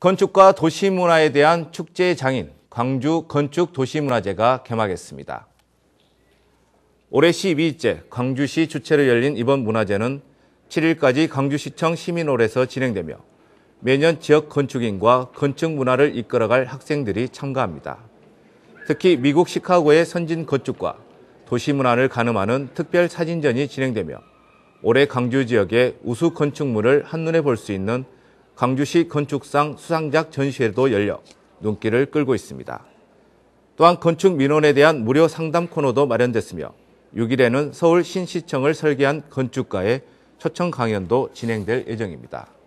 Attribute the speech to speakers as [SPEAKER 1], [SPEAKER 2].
[SPEAKER 1] 건축과 도시문화에 대한 축제의 장인 광주 건축도시문화제가 개막했습니다. 올해 12일째 광주시 주최로 열린 이번 문화제는 7일까지 광주시청 시민홀에서 진행되며 매년 지역 건축인과 건축 문화를 이끌어갈 학생들이 참가합니다. 특히 미국 시카고의 선진 건축과 도시 문화를 가늠하는 특별 사진전이 진행되며 올해 광주 지역의 우수 건축물을 한눈에 볼 수 있는 광주시 건축상 수상작 전시회도 열려 눈길을 끌고 있습니다. 또한 건축 민원에 대한 무료 상담 코너도 마련됐으며 6일에는 서울 신시청을 설계한 건축가의 초청 강연도 진행될 예정입니다.